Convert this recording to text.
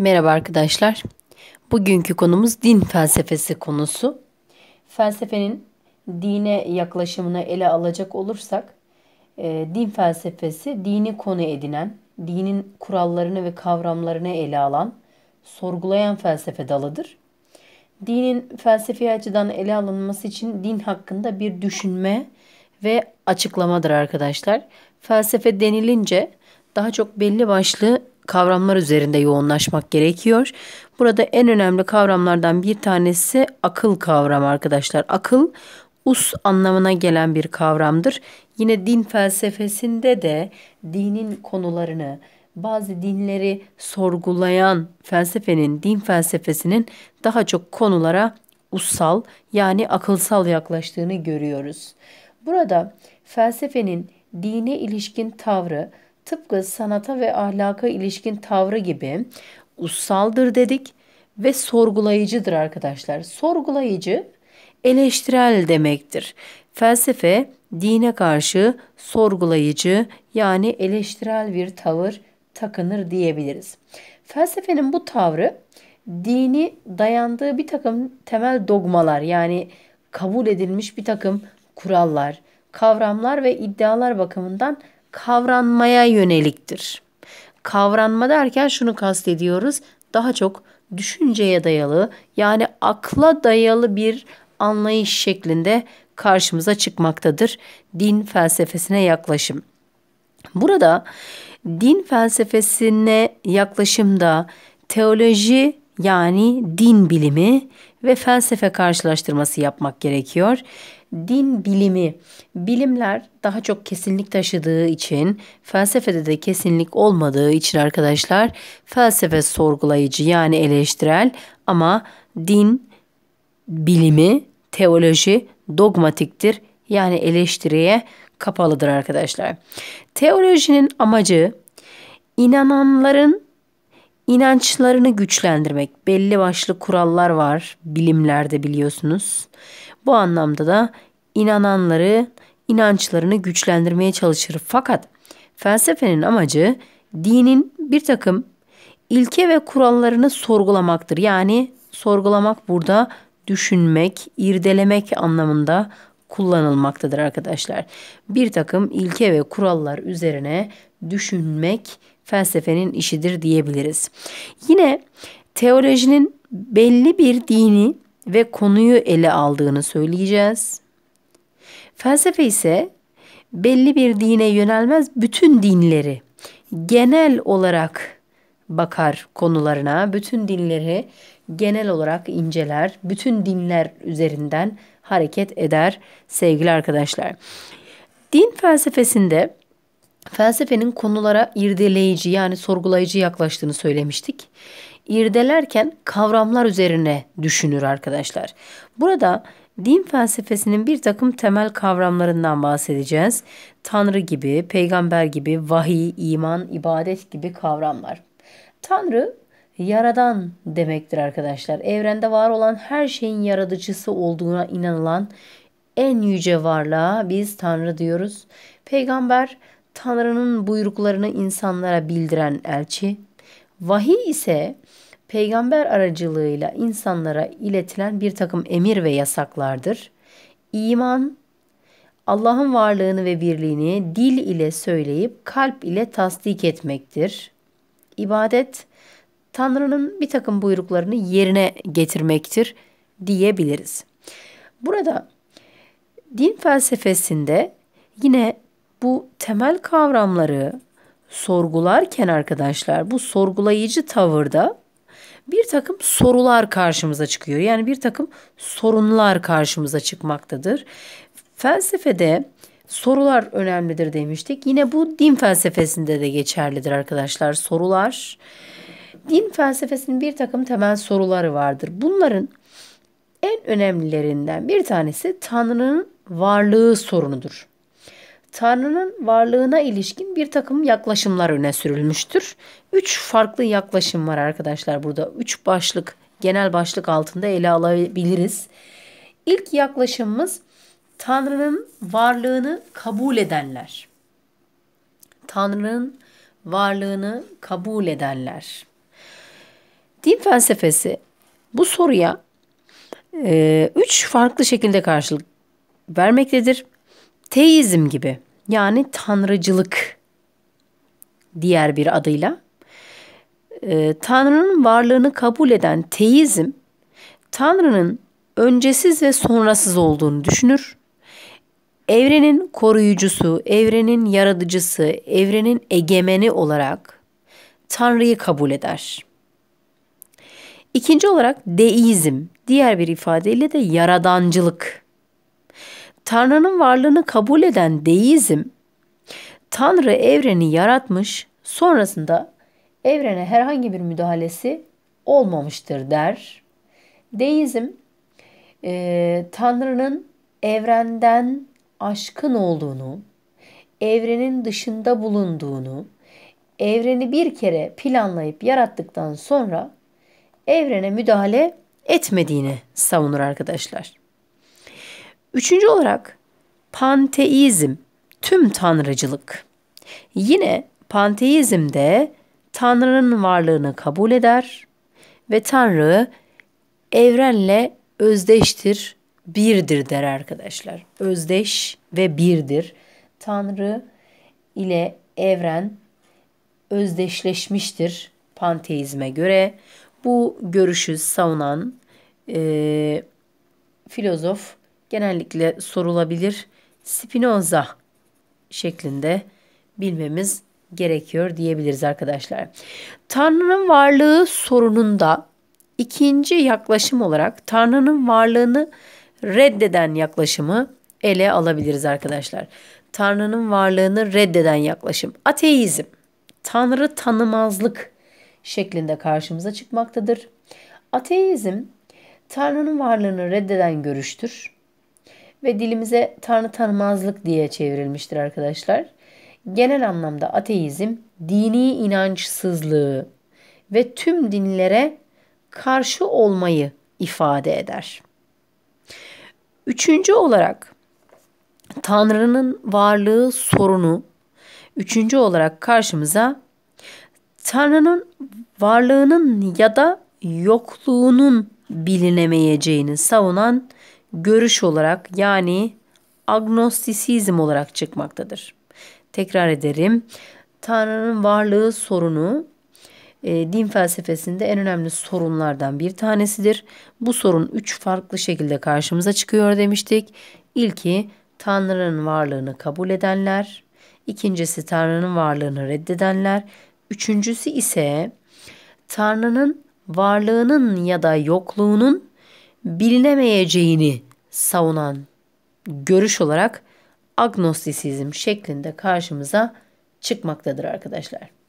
Merhaba arkadaşlar. Bugünkü konumuz din felsefesi konusu. Felsefenin dine yaklaşımını ele alacak olursak, e, din felsefesi dini konu edinen, dinin kurallarını ve kavramlarını ele alan, sorgulayan felsefe dalıdır. Dinin felsefi açıdan ele alınması için din hakkında bir düşünme ve açıklamadır arkadaşlar. Felsefe denilince daha çok belli başlı kavramlar üzerinde yoğunlaşmak gerekiyor. Burada en önemli kavramlardan bir tanesi akıl kavramı arkadaşlar. Akıl us anlamına gelen bir kavramdır. Yine din felsefesinde de dinin konularını bazı dinleri sorgulayan felsefenin, din felsefesinin daha çok konulara ussal yani akılsal yaklaştığını görüyoruz. Burada felsefenin dine ilişkin tavrı tıpkı sanata ve ahlaka ilişkin tavrı gibi ussaldır dedik ve sorgulayıcıdır arkadaşlar. Sorgulayıcı eleştirel demektir. Felsefe dine karşı sorgulayıcı yani eleştirel bir tavır takınır diyebiliriz. Felsefenin bu tavrı dini dayandığı bir takım temel dogmalar yani kabul edilmiş bir takım kurallar, kavramlar ve iddialar bakımından kavranmaya yöneliktir. Kavranma derken şunu kastediyoruz. Daha çok düşünceye dayalı yani akla dayalı bir anlayış şeklinde karşımıza çıkmaktadır din felsefesine yaklaşım. Burada din felsefesine yaklaşımda teoloji yani din bilimi ve felsefe karşılaştırması yapmak gerekiyor din bilimi, bilimler daha çok kesinlik taşıdığı için, felsefede de kesinlik olmadığı için arkadaşlar felsefe sorgulayıcı yani eleştirel ama din bilimi, teoloji dogmatiktir yani eleştiriye kapalıdır arkadaşlar. Teolojinin amacı inananların inançlarını güçlendirmek. Belli başlı kurallar var bilimlerde biliyorsunuz. Bu anlamda da inananları inançlarını güçlendirmeye çalışır. Fakat felsefenin amacı dinin bir takım ilke ve kurallarını sorgulamaktır. Yani sorgulamak burada düşünmek, irdelemek anlamında kullanılmaktadır arkadaşlar. Bir takım ilke ve kurallar üzerine düşünmek felsefenin işidir diyebiliriz. Yine teolojinin belli bir dini ve konuyu ele aldığını söyleyeceğiz. Felsefe ise belli bir dine yönelmez bütün dinleri genel olarak bakar konularına, bütün dinleri genel olarak inceler, bütün dinler üzerinden hareket eder sevgili arkadaşlar. Din felsefesinde felsefenin konulara irdeleyici yani sorgulayıcı yaklaştığını söylemiştik. İrdelerken kavramlar üzerine düşünür arkadaşlar. Burada din felsefesinin bir takım temel kavramlarından bahsedeceğiz. Tanrı gibi, peygamber gibi, vahiy, iman, ibadet gibi kavramlar. Tanrı yaradan demektir arkadaşlar. Evrende var olan her şeyin yaratıcısı olduğuna inanılan en yüce varlığa biz Tanrı diyoruz. Peygamber Tanrı'nın buyruklarını insanlara bildiren elçi, vahiy ise peygamber aracılığıyla insanlara iletilen bir takım emir ve yasaklardır. İman, Allah'ın varlığını ve birliğini dil ile söyleyip kalp ile tasdik etmektir. İbadet, Tanrı'nın bir takım buyruklarını yerine getirmektir diyebiliriz. Burada din felsefesinde yine bu temel kavramları sorgularken arkadaşlar bu sorgulayıcı tavırda bir takım sorular karşımıza çıkıyor. Yani bir takım sorunlar karşımıza çıkmaktadır. Felsefede sorular önemlidir demiştik. Yine bu din felsefesinde de geçerlidir arkadaşlar. Sorular din felsefesinin bir takım temel soruları vardır. Bunların en önemlilerinden bir tanesi Tanrı'nın varlığı sorunudur. Tanrı'nın varlığına ilişkin bir takım yaklaşımlar öne sürülmüştür. Üç farklı yaklaşım var arkadaşlar burada. Üç başlık, genel başlık altında ele alabiliriz. İlk yaklaşımımız Tanrı'nın varlığını kabul edenler. Tanrı'nın varlığını kabul edenler. Din felsefesi bu soruya e, üç farklı şekilde karşılık vermektedir. Teizm gibi yani tanrıcılık diğer bir adıyla e, Tanrı'nın varlığını kabul eden teizm Tanrı'nın öncesiz ve sonrasız olduğunu düşünür. Evrenin koruyucusu, evrenin yaratıcısı, evrenin egemeni olarak Tanrı'yı kabul eder. İkinci olarak deizm, diğer bir ifadeyle de yaradancılık Tanrı'nın varlığını kabul eden deizm, Tanrı evreni yaratmış, sonrasında evrene herhangi bir müdahalesi olmamıştır der. Deizm, e, Tanrı'nın evrenden aşkın olduğunu, evrenin dışında bulunduğunu, evreni bir kere planlayıp yarattıktan sonra evrene müdahale etmediğini savunur arkadaşlar. Üçüncü olarak panteizm, tüm tanrıcılık. Yine panteizmde Tanrı'nın varlığını kabul eder ve Tanrı evrenle özdeştir, birdir der arkadaşlar. Özdeş ve birdir. Tanrı ile evren özdeşleşmiştir panteizme göre. Bu görüşü savunan e, filozof genellikle sorulabilir Spinoza şeklinde bilmemiz gerekiyor diyebiliriz arkadaşlar. Tanrı'nın varlığı sorununda ikinci yaklaşım olarak Tanrı'nın varlığını reddeden yaklaşımı ele alabiliriz arkadaşlar. Tanrı'nın varlığını reddeden yaklaşım. Ateizm, Tanrı tanımazlık şeklinde karşımıza çıkmaktadır. Ateizm, Tanrı'nın varlığını reddeden görüştür ve dilimize tanrı tanımazlık diye çevrilmiştir arkadaşlar. Genel anlamda ateizm dini inançsızlığı ve tüm dinlere karşı olmayı ifade eder. Üçüncü olarak Tanrı'nın varlığı sorunu üçüncü olarak karşımıza Tanrı'nın varlığının ya da yokluğunun bilinemeyeceğini savunan görüş olarak yani agnostisizm olarak çıkmaktadır. Tekrar ederim. Tanrı'nın varlığı sorunu e, din felsefesinde en önemli sorunlardan bir tanesidir. Bu sorun üç farklı şekilde karşımıza çıkıyor demiştik. İlki Tanrı'nın varlığını kabul edenler, ikincisi Tanrı'nın varlığını reddedenler, üçüncüsü ise Tanrı'nın varlığının ya da yokluğunun bilinemeyeceğini savunan görüş olarak agnostisizm şeklinde karşımıza çıkmaktadır arkadaşlar.